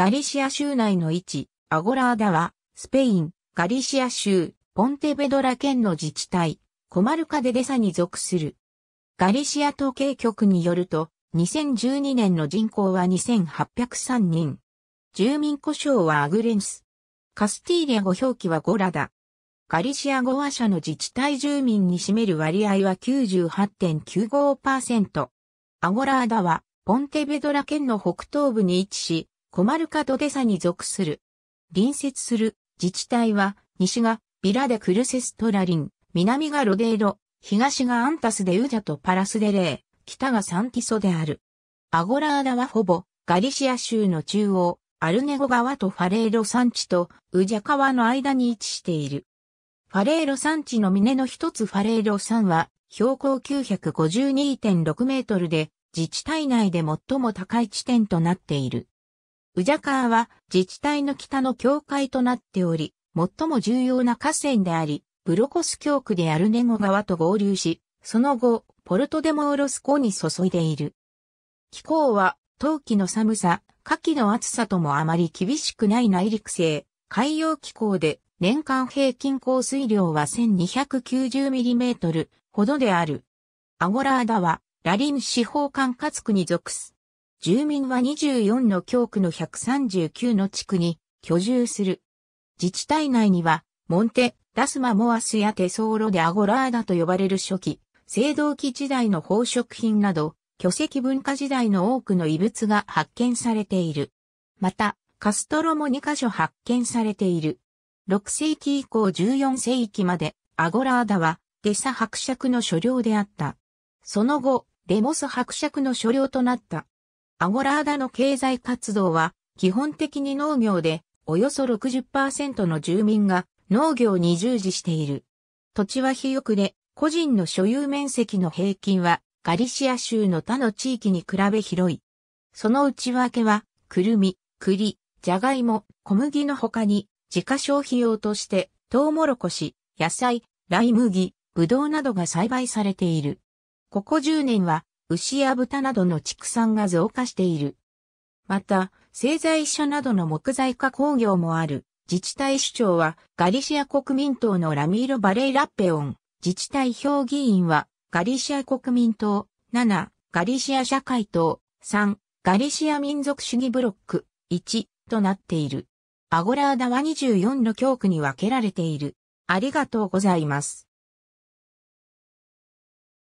ガリシア州内の位置、アゴラーダは、スペイン、ガリシア州、ポンテベドラ県の自治体、コマルカデデサに属する。ガリシア統計局によると、2012年の人口は2803人。住民故障はアグレンス。カスティーリア語表記はゴラダ。ガリシア語話者の自治体住民に占める割合は98.95%。アゴラーダは、ポンテベドラ県の北東部に位置し、コマルカ・ドデサに属する。隣接する自治体は、西がビラデ・クルセストラリン、南がロデーロ、東がアンタスでウジャとパラスデレー、北がサンティソである。アゴラーダはほぼガリシア州の中央、アルネゴ川とファレーロ山地とウジャ川の間に位置している。ファレーロ山地の峰の一つファレーロ山は標高952.6メートルで自治体内で最も高い地点となっている。宇ジャカーは自治体の北の境界となっており、最も重要な河川であり、ブロコス教区でアルネゴ川と合流し、その後、ポルトデモーロス湖に注いでいる。気候は、冬季の寒さ、夏季の暑さともあまり厳しくない内陸性、海洋気候で、年間平均降水量は 1290mm ほどである。アゴラーダは、ラリン司法管轄区に属す。住民は24の教区の139の地区に居住する。自治体内には、モンテ、ダスマモアスやテソーロでアゴラーダと呼ばれる初期、青銅器時代の宝飾品など、巨石文化時代の多くの遺物が発見されている。また、カストロも2カ所発見されている。6世紀以降14世紀まで、アゴラーダは、デサ伯爵の所領であった。その後、デモス伯爵の所領となった。アゴラーダの経済活動は基本的に農業でおよそ60%の住民が農業に従事している。土地は肥沃で個人の所有面積の平均はガリシア州の他の地域に比べ広い。その内訳は、くるみ、栗、じゃがいも、小麦の他に、自家消費用として、トウモロコシ、野菜、ライ麦、ブドウなどが栽培されている。ここ10年は、牛や豚などの畜産が増加している。また、製材所などの木材加工業もある。自治体首長はガリシア国民党のラミーロ・バレイ・ラッペオン。自治体評議員はガリシア国民党。7、ガリシア社会党。3、ガリシア民族主義ブロック。1、となっている。アゴラーダは24の教区に分けられている。ありがとうございます。